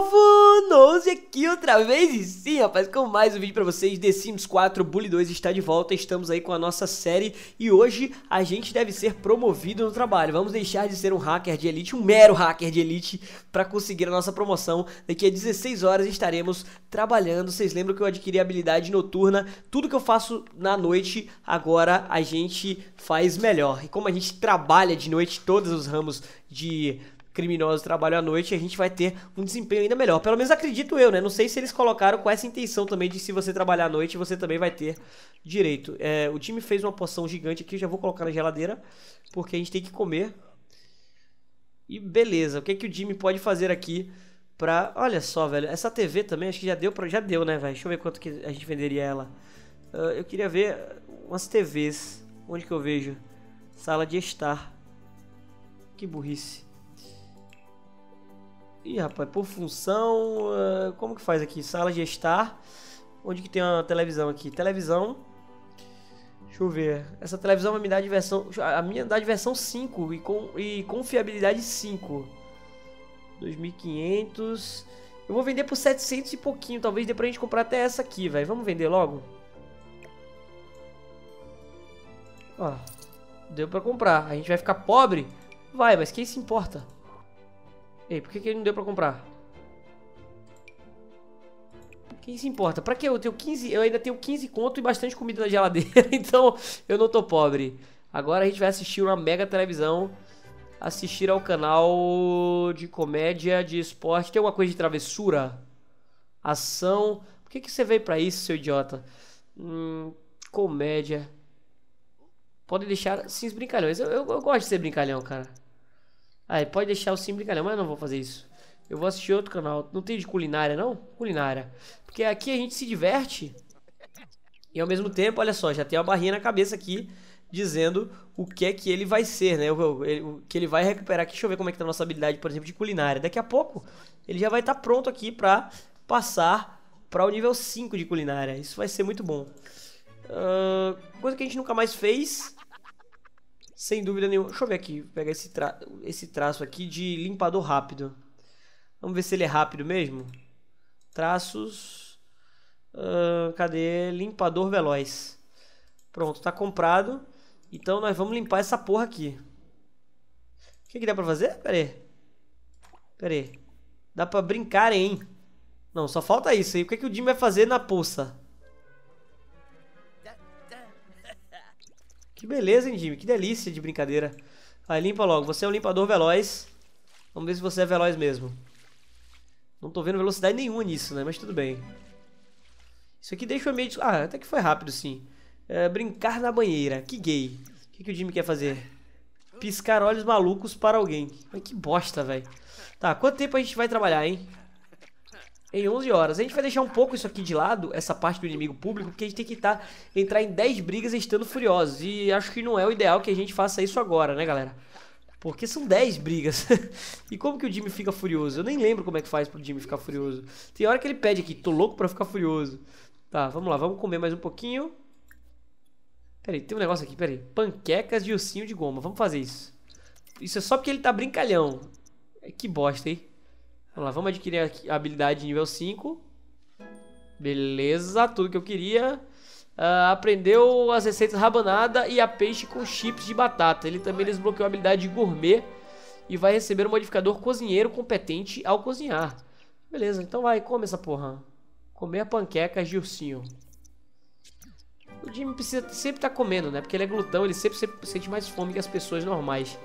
povo! Nose aqui outra vez e sim, rapaz, com mais um vídeo pra vocês The Sims 4 Bully 2 está de volta, estamos aí com a nossa série e hoje a gente deve ser promovido no trabalho Vamos deixar de ser um hacker de elite, um mero hacker de elite pra conseguir a nossa promoção Daqui a 16 horas estaremos trabalhando, vocês lembram que eu adquiri a habilidade noturna Tudo que eu faço na noite, agora a gente faz melhor E como a gente trabalha de noite, todos os ramos de criminosos trabalham à noite, a gente vai ter um desempenho ainda melhor. Pelo menos acredito eu, né? Não sei se eles colocaram com essa intenção também de se você trabalhar à noite, você também vai ter direito. É, o time fez uma poção gigante aqui, já vou colocar na geladeira, porque a gente tem que comer. E beleza, o que, é que o Jimmy pode fazer aqui pra... Olha só, velho, essa TV também acho que já deu, pra... já deu né, velho? Deixa eu ver quanto que a gente venderia ela. Uh, eu queria ver umas TVs. Onde que eu vejo? Sala de estar. Que burrice. Ih, rapaz, por função, eh, como que faz aqui? Sala estar, Onde que tem uma televisão aqui? Televisão. Deixa eu ver. Essa televisão vai me dar diversão. A minha dá diversão 5 e, com, e confiabilidade 5. 2500. Eu vou vender por 700 e pouquinho. Talvez dê pra gente comprar até essa aqui, velho. Vamos vender logo? Ó. Deu pra comprar. A gente vai ficar pobre? Vai, mas quem se importa? Ei, por que, que ele não deu pra comprar? Quem se importa? Pra que eu tenho 15? Eu ainda tenho 15 conto e bastante comida na geladeira, então eu não tô pobre. Agora a gente vai assistir uma mega televisão. Assistir ao canal de comédia, de esporte. Tem alguma coisa de travessura? Ação. Por que, que você veio pra isso, seu idiota? Hum, comédia. Pode deixar sim os brincalhões. Eu, eu, eu gosto de ser brincalhão, cara. Aí, pode deixar o sim brincadeira, mas eu não vou fazer isso. Eu vou assistir outro canal. Não tem de culinária, não? Culinária. Porque aqui a gente se diverte. E ao mesmo tempo, olha só, já tem uma barrinha na cabeça aqui dizendo o que é que ele vai ser, né? O, o que ele vai recuperar aqui. Deixa eu ver como é que tá a nossa habilidade, por exemplo, de culinária. Daqui a pouco ele já vai estar tá pronto aqui para passar para o nível 5 de culinária. Isso vai ser muito bom. Uh, coisa que a gente nunca mais fez. Sem dúvida nenhuma. Deixa eu ver aqui, pegar esse, tra... esse traço aqui de limpador rápido. Vamos ver se ele é rápido mesmo. Traços. Uh, cadê? Limpador veloz. Pronto, tá comprado. Então nós vamos limpar essa porra aqui. O que, que dá pra fazer? Pera aí. Pera aí. Dá pra brincar, hein? Não, só falta isso aí. O que, que o Jim vai fazer na poça? Que beleza, hein, Jimmy? Que delícia de brincadeira. Aí limpa logo. Você é um limpador veloz. Vamos ver se você é veloz mesmo. Não tô vendo velocidade nenhuma nisso, né? Mas tudo bem. Isso aqui deixa o ambiente... Ah, até que foi rápido, sim. É, brincar na banheira. Que gay. O que, que o Jimmy quer fazer? Piscar olhos malucos para alguém. Mas que bosta, velho. Tá, quanto tempo a gente vai trabalhar, hein? em 11 horas. A gente vai deixar um pouco isso aqui de lado, essa parte do inimigo público, porque a gente tem que tá, entrar em 10 brigas estando furiosos. E acho que não é o ideal que a gente faça isso agora, né, galera? Porque são 10 brigas. e como que o Jimmy fica furioso? Eu nem lembro como é que faz pro Jimmy ficar furioso. Tem hora que ele pede aqui, tô louco pra ficar furioso. Tá, vamos lá, vamos comer mais um pouquinho. Pera aí, tem um negócio aqui, pera aí. Panquecas de ursinho de goma, vamos fazer isso. Isso é só porque ele tá brincalhão. É que bosta, hein? Vamos lá, vamos adquirir a habilidade nível 5. Beleza, tudo que eu queria. Uh, aprendeu as receitas rabanada e a peixe com chips de batata. Ele também desbloqueou a habilidade de gourmet e vai receber o um modificador cozinheiro competente ao cozinhar. Beleza, então vai, come essa porra. Comer panqueca de ursinho. O Jimmy precisa sempre estar tá comendo, né? Porque ele é glutão, ele sempre, sempre sente mais fome que as pessoas normais.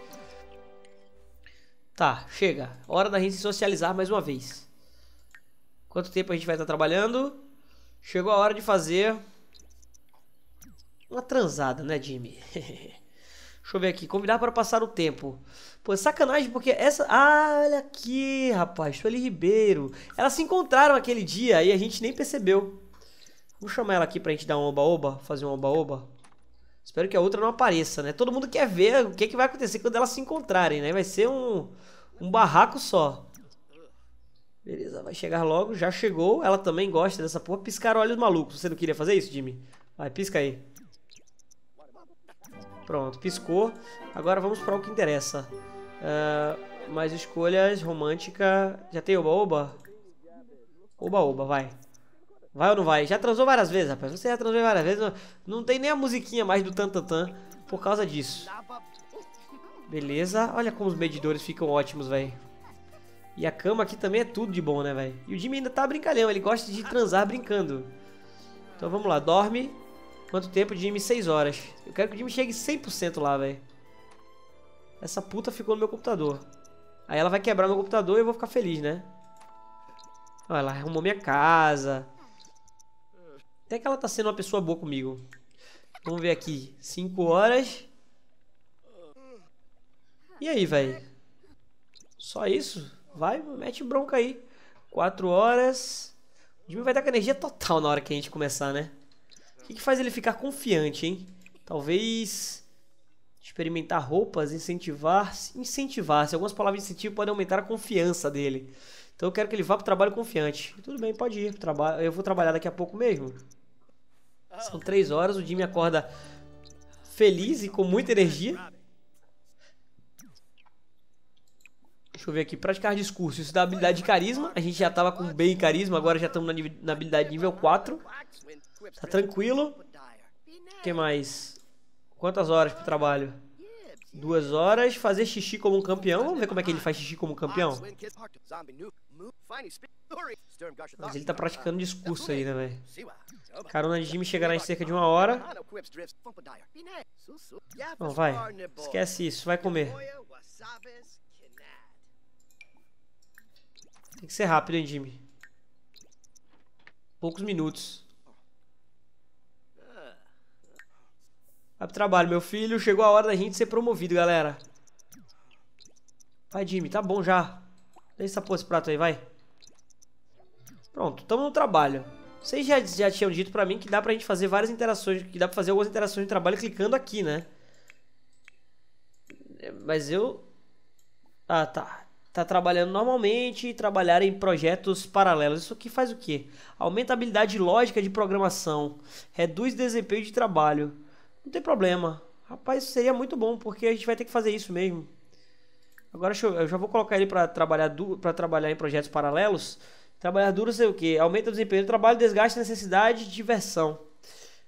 Tá, chega. Hora da gente se socializar mais uma vez. Quanto tempo a gente vai estar trabalhando? Chegou a hora de fazer uma transada, né, Jimmy? Deixa eu ver aqui. Convidar para passar o tempo. Pô, é sacanagem, porque essa. Ah, olha aqui, rapaz. Sueli Ribeiro. Elas se encontraram aquele dia e a gente nem percebeu. Vamos chamar ela aqui pra gente dar um oba-oba. Fazer um oba-oba. Espero que a outra não apareça, né? Todo mundo quer ver o que, é que vai acontecer quando elas se encontrarem, né? Vai ser um, um barraco só. Beleza, vai chegar logo. Já chegou. Ela também gosta dessa porra. Piscar olhos malucos. Você não queria fazer isso, Jimmy? Vai, pisca aí. Pronto, piscou. Agora vamos para o que interessa. Uh, mais escolhas, romântica. Já tem oba-oba? Oba-oba, vai. Vai ou não vai? Já transou várias vezes, rapaz. Você já transou várias vezes. Não tem nem a musiquinha mais do Tantantan por causa disso. Beleza. Olha como os medidores ficam ótimos, velho. E a cama aqui também é tudo de bom, né, velho? E o Jimmy ainda tá brincalhão. Ele gosta de transar brincando. Então vamos lá. Dorme. Quanto tempo, Jimmy? 6 horas. Eu quero que o Jimmy chegue 100% lá, velho. Essa puta ficou no meu computador. Aí ela vai quebrar meu computador e eu vou ficar feliz, né? Olha, ela arrumou minha casa. Até que ela tá sendo uma pessoa boa comigo. Vamos ver aqui. 5 horas. E aí, velho? Só isso? Vai, mete bronca aí. 4 horas. O Jimmy vai dar com energia total na hora que a gente começar, né? O que, que faz ele ficar confiante, hein? Talvez experimentar roupas, incentivar, incentivar-se. Algumas palavras de incentivo podem aumentar a confiança dele. Então eu quero que ele vá para o trabalho confiante. Tudo bem, pode ir. trabalho. eu vou trabalhar daqui a pouco mesmo. São três horas, o Jimmy acorda feliz e com muita energia. Deixa eu ver aqui, praticar discurso, isso dá habilidade de carisma, a gente já tava com bem carisma, agora já estamos na, na, habilidade nível 4. Tá tranquilo. O que mais? Quantas horas pro trabalho? Duas horas, fazer xixi como um campeão, vamos ver como é que ele faz xixi como um campeão. Mas ele tá, tá praticando discurso aí, né, velho? Carona de Jimmy chegará em cerca de uma hora. Não, vai. Esquece isso, vai comer. Tem que ser rápido, hein, Jimmy? Poucos minutos. Vai pro trabalho, meu filho. Chegou a hora da gente ser promovido, galera. Vai, Jimmy. Tá bom já. Deixa essa esse prato aí, vai. Pronto, estamos no trabalho. Vocês já, já tinham dito pra mim que dá pra gente fazer várias interações, que dá pra fazer algumas interações de trabalho clicando aqui, né? É, mas eu... Ah, tá. Tá trabalhando normalmente e trabalhar em projetos paralelos. Isso aqui faz o quê? Aumenta a habilidade lógica de programação. Reduz desempenho de trabalho. Não tem problema. Rapaz, isso seria muito bom, porque a gente vai ter que fazer isso mesmo. Agora eu, eu, já vou colocar ele para trabalhar para trabalhar em projetos paralelos. Trabalhar duro sei o que? Aumenta o desempenho do trabalho, desgaste, necessidade, diversão.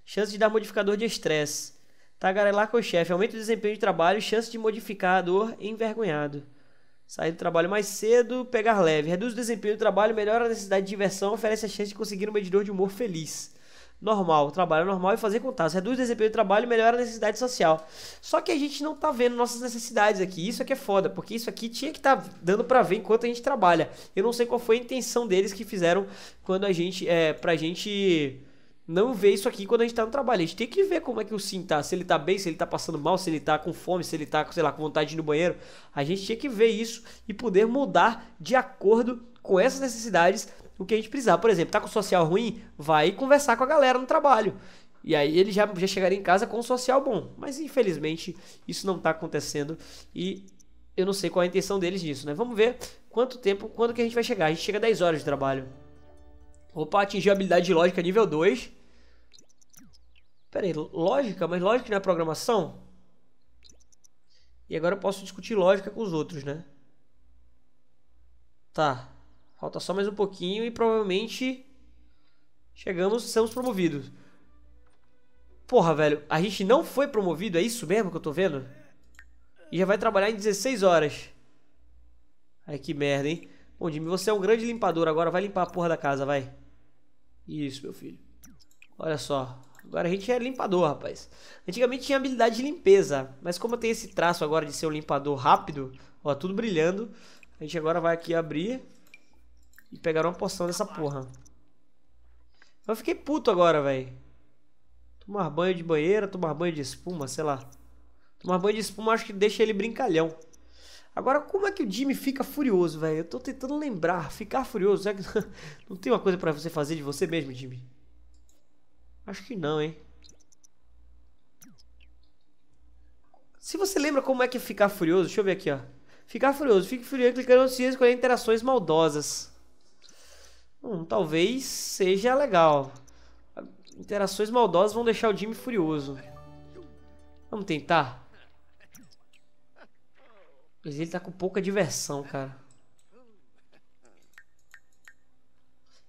Chance de dar modificador de estresse. Tagarelar com o chefe, aumenta o desempenho de trabalho, chance de modificador envergonhado. Sair do trabalho mais cedo, pegar leve. Reduz o desempenho do trabalho, melhora a necessidade de diversão, oferece a chance de conseguir um medidor de humor feliz normal, trabalho normal e fazer contatos. Reduz o desempenho do trabalho e melhora a necessidade social. Só que a gente não tá vendo nossas necessidades aqui. Isso aqui é foda, porque isso aqui tinha que estar tá dando para ver enquanto a gente trabalha. Eu não sei qual foi a intenção deles que fizeram quando a gente. É, pra gente não ver isso aqui quando a gente tá no trabalho. A gente tem que ver como é que o sim tá. Se ele tá bem, se ele tá passando mal, se ele tá com fome, se ele tá, sei lá, com vontade de ir no banheiro. A gente tinha que ver isso e poder mudar de acordo com essas necessidades o que a gente precisar. Por exemplo, tá com social ruim? Vai conversar com a galera no trabalho. E aí ele já, já chegaria em casa com um social bom. Mas infelizmente isso não está acontecendo e eu não sei qual a intenção deles nisso, né? Vamos ver quanto tempo, quando que a gente vai chegar. A gente chega a 10 horas de trabalho. Opa, atingiu a habilidade de lógica nível 2. Pera aí, lógica? Mas lógica não é programação? E agora eu posso discutir lógica com os outros, né? Tá. Falta só mais um pouquinho e provavelmente chegamos, somos promovidos. Porra, velho, a gente não foi promovido, é isso mesmo que eu tô vendo? E já vai trabalhar em 16 horas. Ai, que merda, hein? Bom, Jimmy, você é um grande limpador, agora vai limpar a porra da casa, vai. Isso, meu filho. Olha só, agora a gente é limpador, rapaz. Antigamente tinha habilidade de limpeza, mas como eu tenho esse traço agora de ser um limpador rápido, ó, tudo brilhando, a gente agora vai aqui abrir e pegaram uma porção dessa porra. Eu fiquei puto agora, velho. Tomar banho de banheira, tomar banho de espuma, sei lá. Tomar banho de espuma acho que deixa ele brincalhão. Agora, como é que o Jimmy fica furioso, velho? Eu tô tentando lembrar. Ficar furioso, será que não tem uma coisa para você fazer de você mesmo, Jimmy? Acho que não, hein? Se você lembra como é que é ficar furioso, deixa eu ver aqui, ó. Ficar furioso, fique furioso clicando no ciência escolher interações maldosas. Hum, talvez seja legal. Interações maldosas vão deixar o Jimmy furioso. Vamos tentar? Mas ele tá com pouca diversão, cara.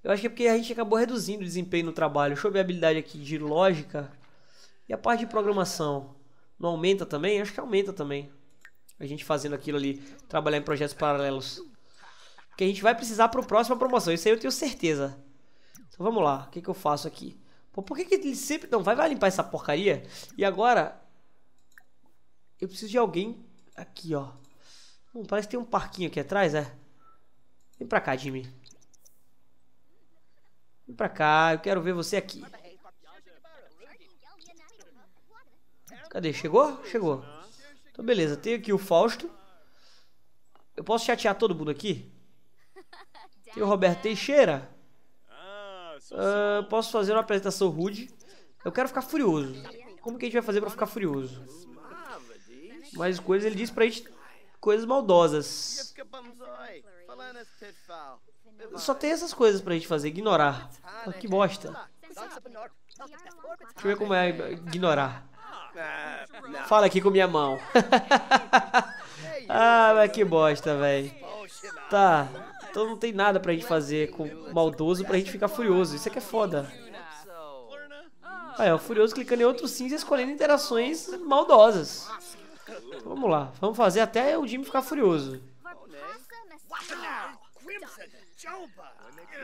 Eu acho que é porque a gente acabou reduzindo o desempenho no trabalho. Deixa eu ver a habilidade aqui de lógica. E a parte de programação. Não aumenta também? Acho que aumenta também. A gente fazendo aquilo ali, trabalhar em projetos paralelos que a gente vai precisar para a próxima promoção. Isso aí eu tenho certeza. Então vamos lá, o que, que eu faço aqui? Pô, por que, que ele sempre... Não, vai, vai limpar essa porcaria. E agora... Eu preciso de alguém aqui, ó. Hum, parece que tem um parquinho aqui atrás, é? Vem pra cá, Jimmy. Vem pra cá, eu quero ver você aqui. Cadê? Chegou? Chegou. Então beleza, tem aqui o Fausto. Eu posso chatear todo mundo aqui? Tem o Roberto Teixeira. Uh, posso fazer uma apresentação rude. Eu quero ficar furioso. Como que a gente vai fazer pra ficar furioso? Mas coisas ele diz pra gente coisas maldosas. Só tem essas coisas pra gente fazer, ignorar. Oh, que bosta. Tá tá deixa eu ver como é ignorar. Fala aqui com minha mão. ah, mas que bosta, velho. Tá. Então não tem nada pra gente fazer com maldoso pra gente ficar furioso. Isso aqui é, é foda. ah, é, o furioso clicando em outro cinza e escolhendo interações maldosas. vamos lá, vamos fazer até o Jimmy ficar furioso.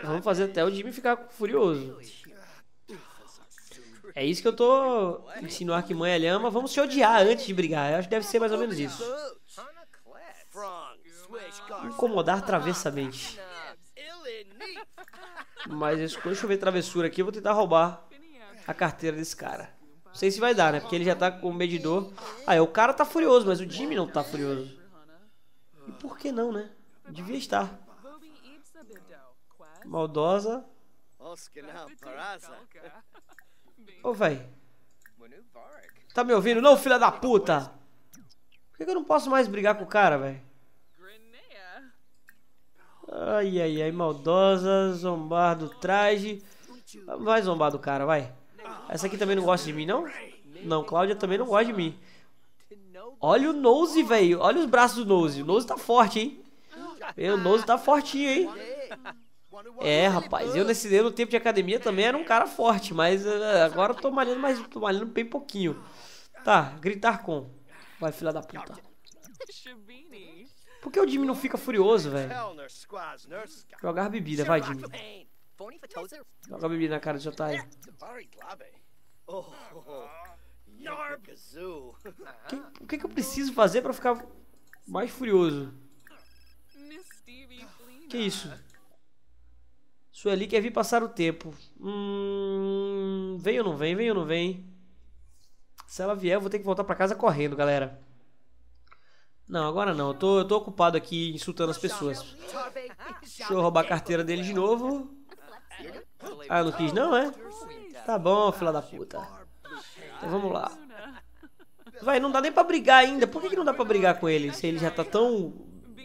Vamos fazer até o Jimmy ficar furioso. É isso que eu tô ensinando que mãe ele ama. Vamos se odiar antes de brigar. Eu acho que deve ser mais ou menos isso incomodar travessamente. Mas deixa eu ver travessura aqui, eu vou tentar roubar a carteira desse cara. Não sei se vai dar, né? Porque ele já tá com o medidor. Ah, o cara tá furioso, mas o Jimmy não tá furioso. E por que não, né? Devia estar. Maldosa. Ô, oh, véi. Tá me ouvindo? Não, filha da puta! Por que eu não posso mais brigar com o cara, velho? Ai, ai, ai, maldosa, zombar do traje. Vai zombar do cara, vai. Essa aqui também não gosta de mim, não? Não, Cláudia também não gosta de mim. Olha o Nose, velho. Olha os braços do Nose. O Nose tá forte, hein? Meu, o Nose tá fortinho, hein? É, rapaz. Eu nesse eu, no tempo de academia também era um cara forte, mas eh, agora eu tô malhando, mas tô malhando bem pouquinho. Tá, gritar com. Vai, filha da puta. Por que o Jimmy não fica furioso, velho? Jogar bebida, vai, Jimmy. Joga bebida na cara do Jotai. É, oh, o que, que eu preciso fazer pra ficar mais furioso? Que isso? Sueli quer vir passar o tempo. Hum, vem ou não vem? Vem ou não vem? Se ela vier, eu vou ter que voltar pra casa correndo, galera. Não, agora não. Eu tô, eu tô ocupado aqui insultando as pessoas. Deixa eu roubar a carteira dele de novo. Ah, não quis não, é? Tá bom, filha da puta. Então vamos lá. Vai, não dá nem pra brigar ainda. Por que, que não dá pra brigar com ele? Se ele já tá tão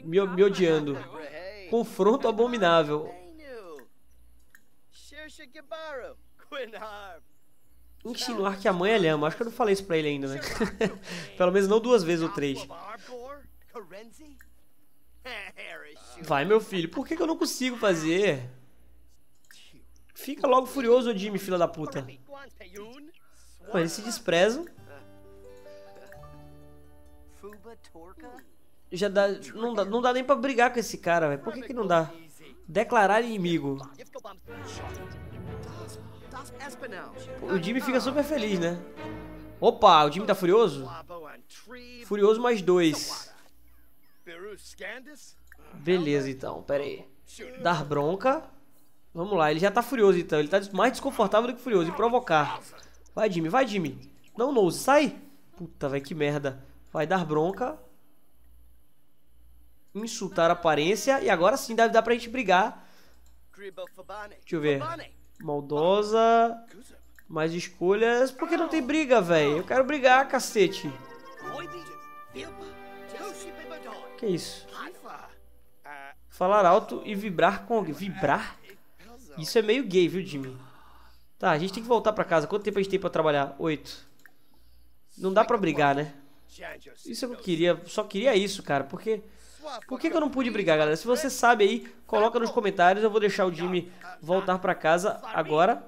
me, me odiando. Confronto abominável. Insinuar que a mãe é lhama. Acho que eu não falei isso pra ele ainda, né? Pelo menos não duas vezes ou três. Vai, meu filho. Por que, que eu não consigo fazer? Fica logo furioso, Jimmy, fila da puta. Pô, eles se desprezam. Já dá não, dá. não dá nem pra brigar com esse cara, velho. Por que, que não dá? Declarar inimigo. O Jimmy fica super feliz, né? Opa, o Jimmy tá furioso? Furioso mais dois. Beleza, então, pera aí. Dar bronca. Vamos lá, ele já tá furioso, então. Ele tá mais desconfortável do que furioso. E provocar. Vai, Jimmy, vai, Jimmy. Não, Nose, sai. Puta, velho, que merda. Vai dar bronca. Insultar a aparência. E agora sim deve dar pra gente brigar. Deixa eu ver. Maldosa. Mais escolhas. Por que não tem briga, velho? Eu quero brigar, cacete. Que isso? Falar alto e vibrar com alguém. Vibrar? Isso é meio gay, viu, Jimmy? Tá, a gente tem que voltar pra casa. Quanto tempo a gente tem pra trabalhar? Oito. Não dá pra brigar, né? Isso eu queria, só queria isso, cara, porque... Por que, que eu não pude brigar, galera? Se você sabe aí, coloca nos comentários. Eu vou deixar o Jimmy voltar pra casa agora.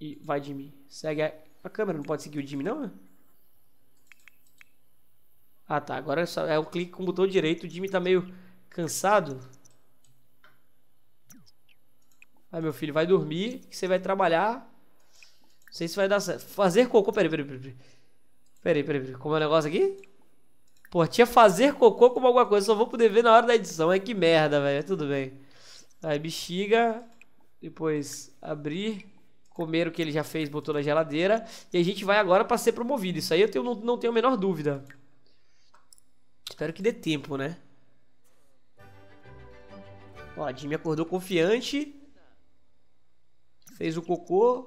E vai, Jimmy. Segue a, a câmera, não pode seguir o Jimmy, não, né? Ah tá, agora é, é o um clique com o botão direito. O Jimmy tá meio cansado. Aí meu filho, vai dormir que você vai trabalhar. Não sei se vai dar certo. Fazer cocô, peraí, peraí, peraí. Peraí, peraí, peraí. Como é o negócio aqui? Pô, tinha fazer cocô como alguma coisa, só vou poder ver na hora da edição. É que merda, velho. Tudo bem. Aí bexiga, depois abrir, comer o que ele já fez, botou na geladeira. E a gente vai agora pra ser promovido. Isso aí eu tenho, não, não tenho a menor dúvida. Espero que dê tempo, né? Ó, a Jimmy acordou confiante. Fez o cocô.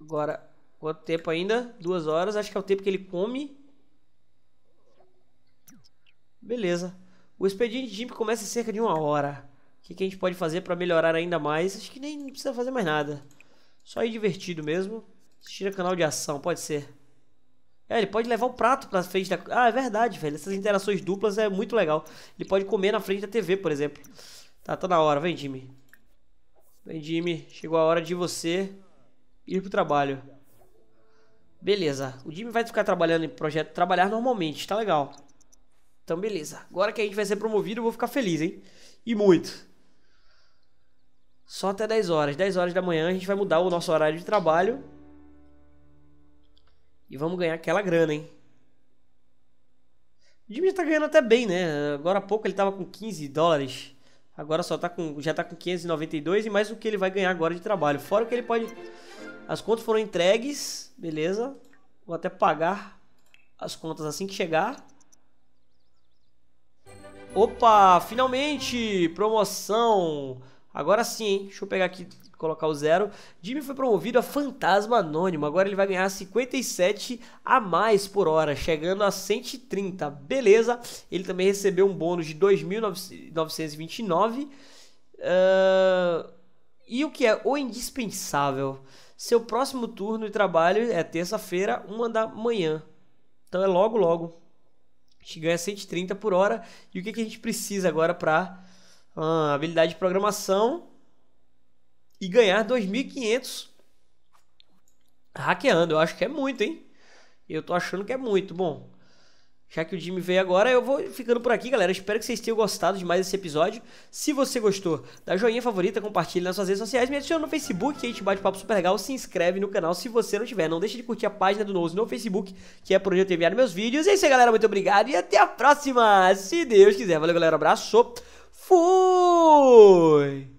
Agora, quanto tempo ainda? Duas horas. Acho que é o tempo que ele come. Beleza. O expediente de Jimmy começa em cerca de uma hora. O que, que a gente pode fazer para melhorar ainda mais? Acho que nem precisa fazer mais nada. Só ir divertido mesmo. Assistir a canal de ação, pode ser. É, ele pode levar o prato pra frente da. Ah, é verdade, velho. Essas interações duplas é muito legal. Ele pode comer na frente da TV, por exemplo. Tá, tá na hora. Vem, Jimmy. Vem, Jimmy. Chegou a hora de você ir pro trabalho. Beleza. O Jimmy vai ficar trabalhando em projeto. Trabalhar normalmente, tá legal. Então, beleza. Agora que a gente vai ser promovido, eu vou ficar feliz, hein? E muito. Só até 10 horas. 10 horas da manhã a gente vai mudar o nosso horário de trabalho e vamos ganhar aquela grana, hein? O Jimmy já tá ganhando até bem, né? Agora há pouco ele tava com 15 dólares. Agora só tá com, já tá com 592 e mais o que ele vai ganhar agora de trabalho. Fora o que ele pode... As contas foram entregues, beleza. Vou até pagar as contas assim que chegar. Opa, finalmente! Promoção! Agora sim, hein? Deixa eu pegar aqui colocar o zero. Jimmy foi promovido a fantasma anônimo. Agora ele vai ganhar 57 a mais por hora, chegando a 130. Beleza. Ele também recebeu um bônus de 2.929. Uh... Ah, e o que é o indispensável? Seu próximo turno de trabalho é terça-feira, uma da manhã. Então é logo, logo. A gente ganha 130 por hora. E o que, que a gente precisa agora para ah, habilidade de programação? e ganhar 2.500 hackeando. Eu acho que é muito, hein? Eu tô achando que é muito. Bom, já que o Jimmy veio agora, eu vou ficando por aqui, galera. Espero que vocês tenham gostado de mais esse episódio. Se você gostou, dá joinha favorita, compartilhe nas suas redes sociais, me adiciona no Facebook, que a gente bate papo super legal. Se inscreve no canal se você não tiver. Não deixe de curtir a página do Nose no Facebook, que é por onde eu tenho enviado meus vídeos. E é isso aí, galera. Muito obrigado e até a próxima. Se Deus quiser. Valeu, galera. Abraço. Fui!